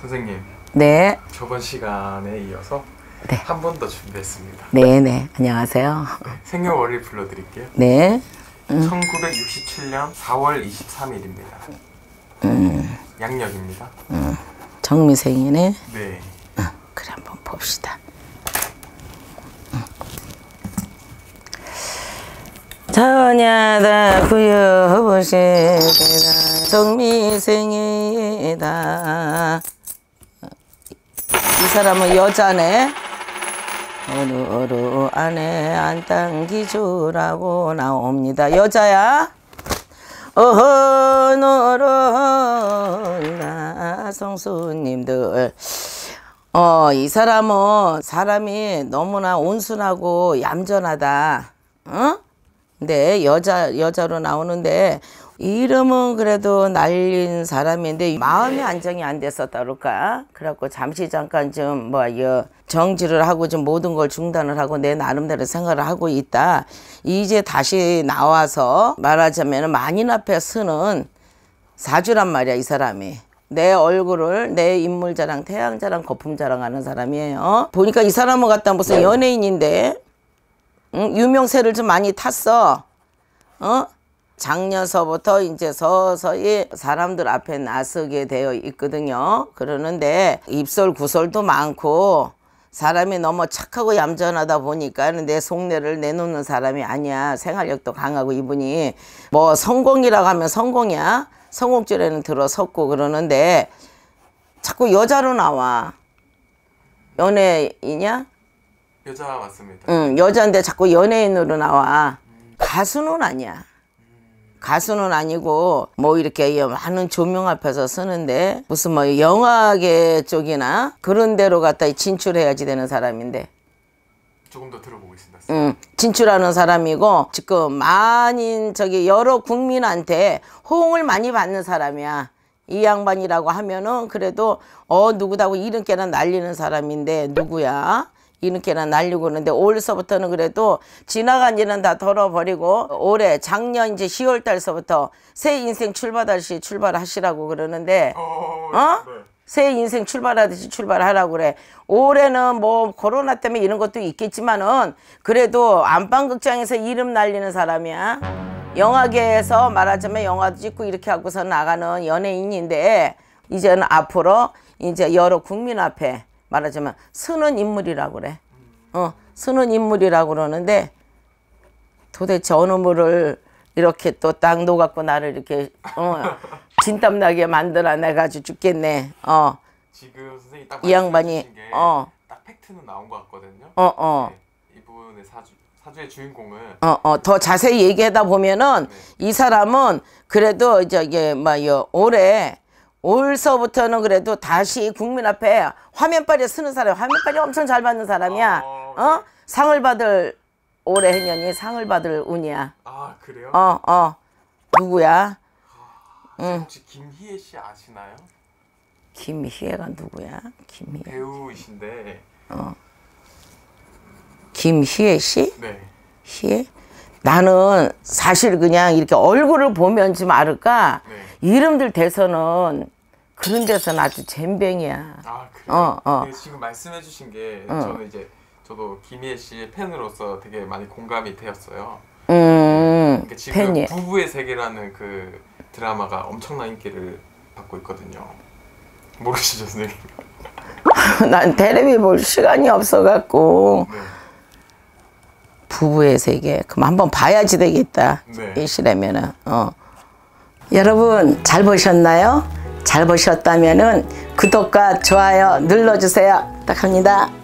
선생님. 네. 저번 시간에 이어서 네. 한번 더 준비했습니다. 네, 네. 안녕하세요. 네, 생년월일 불러드릴게요. 네. 음. 1967년 4월 23일입니다. 음. 양력입니다. 음. 정미생이네. 네. 응, 그래 한번 봅시다. 자녀다 구여보시라 정미생이다 이 사람은 여자네. 어루 어루 안에 안 당기주라고 나옵니다. 여자야. 어허 노른나 성수님들. 어, 이 사람은 사람이 너무나 온순하고 얌전하다. 응? 근데 네, 여자 여자로 나오는데 이름은 그래도 날린 사람인데 마음의 안정이 안 됐었다 그럴까 그래갖고 잠시 잠깐 좀뭐 정지를 하고 좀 모든 걸 중단을 하고 내 나름대로 생각을 하고 있다 이제 다시 나와서 말하자면 만인 앞에 서는 사주란 말이야 이 사람이 내 얼굴을 내 인물 자랑 태양 자랑 거품 자랑하는 사람이에요 보니까 이 사람은 갖다 무슨 네. 연예인인데 응? 유명세를 좀 많이 탔어 어? 작년서부터 이제 서서히 사람들 앞에 나서게 되어 있거든요. 그러는데 입설 구설도 많고 사람이 너무 착하고 얌전하다 보니까 내 속내를 내놓는 사람이 아니야. 생활력도 강하고 이분이 뭐 성공이라고 하면 성공이야. 성공절에는 들어섰고 그러는데 자꾸 여자로 나와. 연예인이냐? 여자 맞습니다. 응, 여자인데 자꾸 연예인으로 나와. 가수는 아니야. 가수는 아니고 뭐 이렇게 많은 조명 앞에서 쓰는데 무슨 뭐 영화계 쪽이나 그런 데로 갔다 진출해야지 되는 사람인데 조금 더 들어보겠습니다. 음, 진출하는 사람이고 지금 많이 저기 여러 국민한테 호응을 많이 받는 사람이야. 이 양반이라고 하면은 그래도 어 누구다고 이름께는 날리는 사람인데 누구야? 이렇게나 날리고 그러는데 올서부터는 해 그래도 지나간 일은 다 덜어버리고 올해 작년 이제 10월 달서부터 새 인생 출발하시 출발하시라고 그러는데 어? 네. 어? 네. 새 인생 출발하듯이 출발하라고 그래. 올해는 뭐 코로나 때문에 이런 것도 있겠지만은 그래도 안방극장에서 이름 날리는 사람이야. 영화계에서 말하자면 영화도 찍고 이렇게 하고서 나가는 연예인인데 이제는 앞으로 이제 여러 국민 앞에 말하자면 쓰는 인물이라고 그래. 어, 쓰는 인물이라고 그러는데 도대체 어느 물을 이렇게 또딱 녹았고 나를 이렇게 어, 진땀나게 만들어내가지고 죽겠네. 어. 지금 선생님 딱이 양반이 어. 딱 팩트는 나온 것 같거든요. 어, 어. 네, 이분의 사주 사주의 주인공은 어, 어, 더 자세히 얘기하다 보면은 네. 이 사람은 그래도 저기 뭐요 올해 올서부터는 그래도 다시 국민 앞에 화면빨이 쓰는 사람, 이 화면빨이 엄청 잘 받는 사람이야. 아, 어, 상을 받을 올해 해년이 상을 받을 운이야. 아 그래요? 어 어. 누구야? 아, 혹시 김희애 씨 아시나요? 김희애가 누구야? 김희애 배우이신데. 어. 김희애 씨? 네. 희애? 나는 사실 그냥 이렇게 얼굴을 보면 좀 알을까 네. 이름들 대서는 그런 데서는 아주 잼뱅이야아그래 어, 어. 네, 지금 말씀해주신 게 어. 저는 이제 저도 김희애 씨의 팬으로서 되게 많이 공감이 되었어요. 음, 그러니까 지금 팬이. 부부의 세계라는 그 드라마가 엄청난 인기를 받고 있거든요. 모르시죠 선생님? 난 텔레비 볼 시간이 없어갖고. 네. 부부의 세계 그럼 한 번 봐야지 되겠다 네. 이시라면은 어. 여러분 잘 보셨나요? 잘 보셨다면은 구독과 좋아요 눌러주세요 부탁합니다.